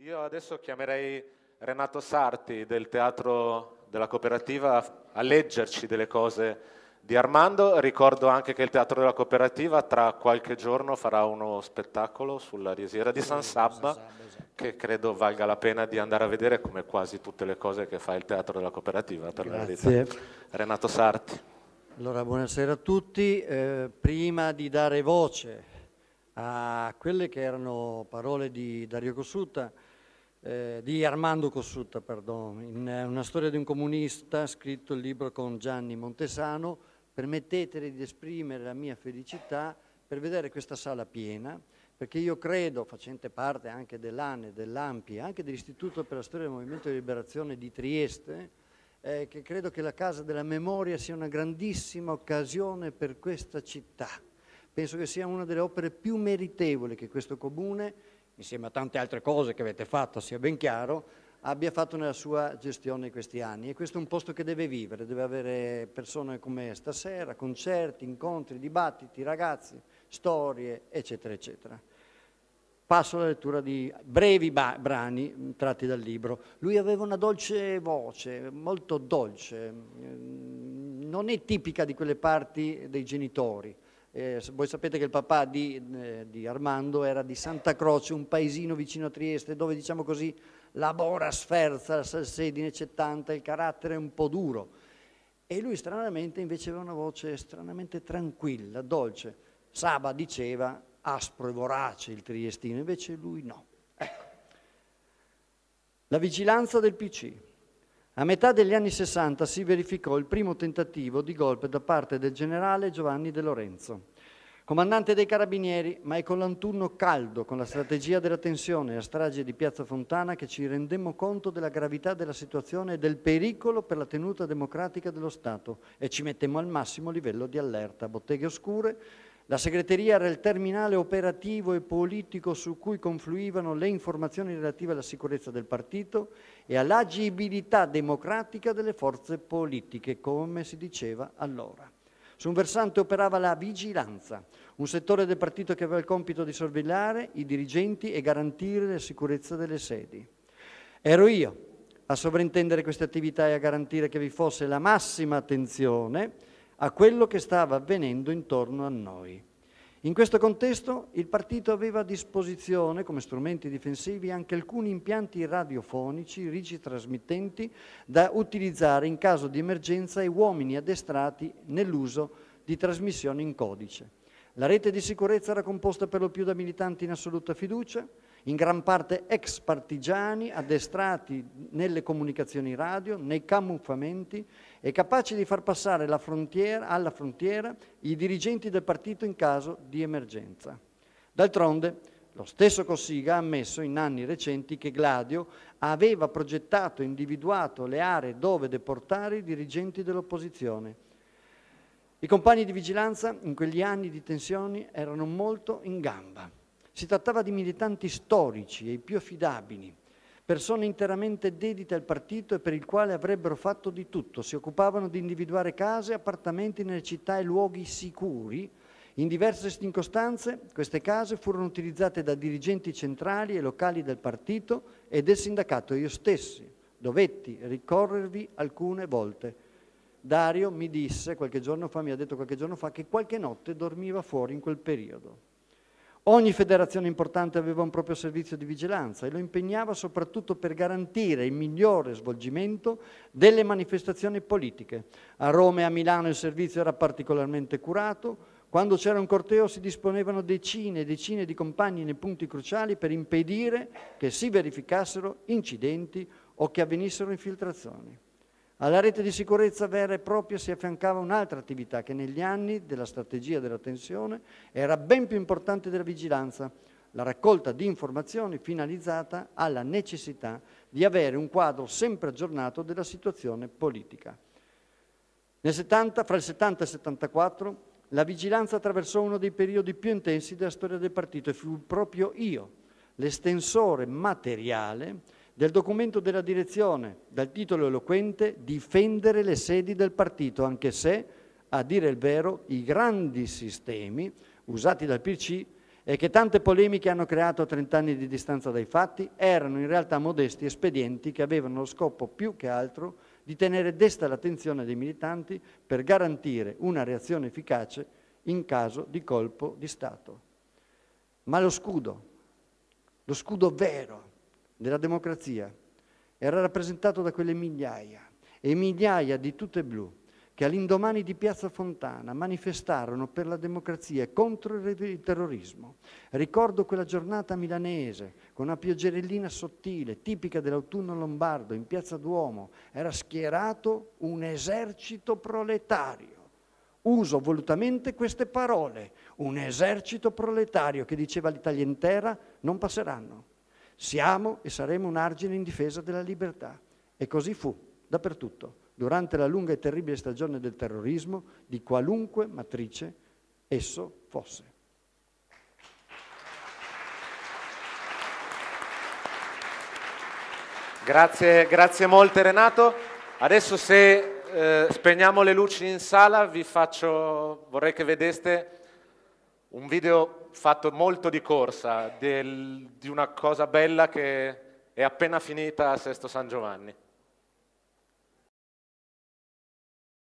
Io adesso chiamerei Renato Sarti del Teatro della Cooperativa a leggerci delle cose di Armando. Ricordo anche che il Teatro della Cooperativa tra qualche giorno farà uno spettacolo sulla risiera di San Sabba esatto. che credo valga la pena di andare a vedere come quasi tutte le cose che fa il Teatro della Cooperativa per Grazie. la verità. Renato Sarti. Allora, buonasera a tutti. Eh, prima di dare voce a quelle che erano parole di Dario Cossutta, eh, di Armando Cossutta, perdone, in eh, una storia di un comunista, scritto il libro con Gianni Montesano. Permetteteli di esprimere la mia felicità per vedere questa sala piena, perché io credo, facente parte anche dell'ANE, dell'AMPI, anche dell'Istituto per la Storia del Movimento di Liberazione di Trieste, eh, che credo che la Casa della Memoria sia una grandissima occasione per questa città. Penso che sia una delle opere più meritevoli che questo comune insieme a tante altre cose che avete fatto, sia ben chiaro, abbia fatto nella sua gestione in questi anni. E questo è un posto che deve vivere, deve avere persone come stasera, concerti, incontri, dibattiti, ragazzi, storie, eccetera, eccetera. Passo alla lettura di brevi brani tratti dal libro. Lui aveva una dolce voce, molto dolce, non è tipica di quelle parti dei genitori eh, voi sapete che il papà di, eh, di, Armando era di Santa Croce, un paesino vicino a Trieste, dove diciamo così la bora sferza, la salsedine c'è tanta, il carattere è un po' duro. E lui stranamente invece aveva una voce stranamente tranquilla, dolce. Saba diceva aspro e vorace il triestino, invece lui no. Ecco. La vigilanza del PC, a metà degli anni 60 si verificò il primo tentativo di golpe da parte del generale Giovanni De Lorenzo, comandante dei carabinieri, ma è con l'antunno caldo, con la strategia della tensione e la strage di Piazza Fontana che ci rendemmo conto della gravità della situazione e del pericolo per la tenuta democratica dello Stato e ci mettemmo al massimo livello di allerta, botteghe oscure, la segreteria era il terminale operativo e politico su cui confluivano le informazioni relative alla sicurezza del partito e all'agibilità democratica delle forze politiche, come si diceva allora. Su un versante operava la vigilanza, un settore del partito che aveva il compito di sorvegliare i dirigenti e garantire la sicurezza delle sedi. Ero io a sovrintendere queste attività e a garantire che vi fosse la massima attenzione a quello che stava avvenendo intorno a noi. In questo contesto il partito aveva a disposizione come strumenti difensivi anche alcuni impianti radiofonici rigitrasmittenti da utilizzare in caso di emergenza e uomini addestrati nell'uso di trasmissioni in codice. La rete di sicurezza era composta per lo più da militanti in assoluta fiducia, in gran parte ex partigiani addestrati nelle comunicazioni radio, nei camuffamenti e capaci di far passare la frontiera, alla frontiera i dirigenti del partito in caso di emergenza. D'altronde, lo stesso Cossiga ha ammesso in anni recenti che Gladio aveva progettato e individuato le aree dove deportare i dirigenti dell'opposizione. I compagni di vigilanza in quegli anni di tensioni erano molto in gamba. Si trattava di militanti storici e i più affidabili, persone interamente dedite al partito e per il quale avrebbero fatto di tutto. Si occupavano di individuare case, appartamenti nelle città e luoghi sicuri. In diverse circostanze queste case furono utilizzate da dirigenti centrali e locali del partito e del sindacato io stessi. Dovetti ricorrervi alcune volte. Dario mi disse qualche giorno fa, mi ha detto qualche giorno fa, che qualche notte dormiva fuori in quel periodo. Ogni federazione importante aveva un proprio servizio di vigilanza e lo impegnava soprattutto per garantire il migliore svolgimento delle manifestazioni politiche. A Roma e a Milano il servizio era particolarmente curato, quando c'era un corteo si disponevano decine e decine di compagni nei punti cruciali per impedire che si verificassero incidenti o che avvenissero infiltrazioni. Alla rete di sicurezza vera e propria si affiancava un'altra attività che negli anni della strategia della tensione era ben più importante della vigilanza, la raccolta di informazioni finalizzata alla necessità di avere un quadro sempre aggiornato della situazione politica. 70, fra il 70 e il 74 la vigilanza attraversò uno dei periodi più intensi della storia del partito e fu proprio io, l'estensore materiale del documento della direzione, dal titolo eloquente Difendere le sedi del partito, anche se, a dire il vero, i grandi sistemi usati dal PC e che tante polemiche hanno creato a 30 anni di distanza dai fatti, erano in realtà modesti espedienti che avevano lo scopo più che altro di tenere desta l'attenzione dei militanti per garantire una reazione efficace in caso di colpo di Stato. Ma lo scudo, lo scudo vero, della democrazia era rappresentato da quelle migliaia e migliaia di tutte blu che all'indomani di Piazza Fontana manifestarono per la democrazia e contro il terrorismo. Ricordo quella giornata milanese con una pioggerellina sottile, tipica dell'autunno lombardo, in Piazza Duomo, era schierato un esercito proletario. Uso volutamente queste parole, un esercito proletario che diceva all'Italia intera non passeranno. Siamo e saremo un argine in difesa della libertà. E così fu, dappertutto, durante la lunga e terribile stagione del terrorismo, di qualunque matrice esso fosse. Grazie, grazie molte Renato. Adesso se eh, spegniamo le luci in sala, faccio, vorrei che vedeste un video fatto molto di corsa, del, di una cosa bella che è appena finita a Sesto San Giovanni.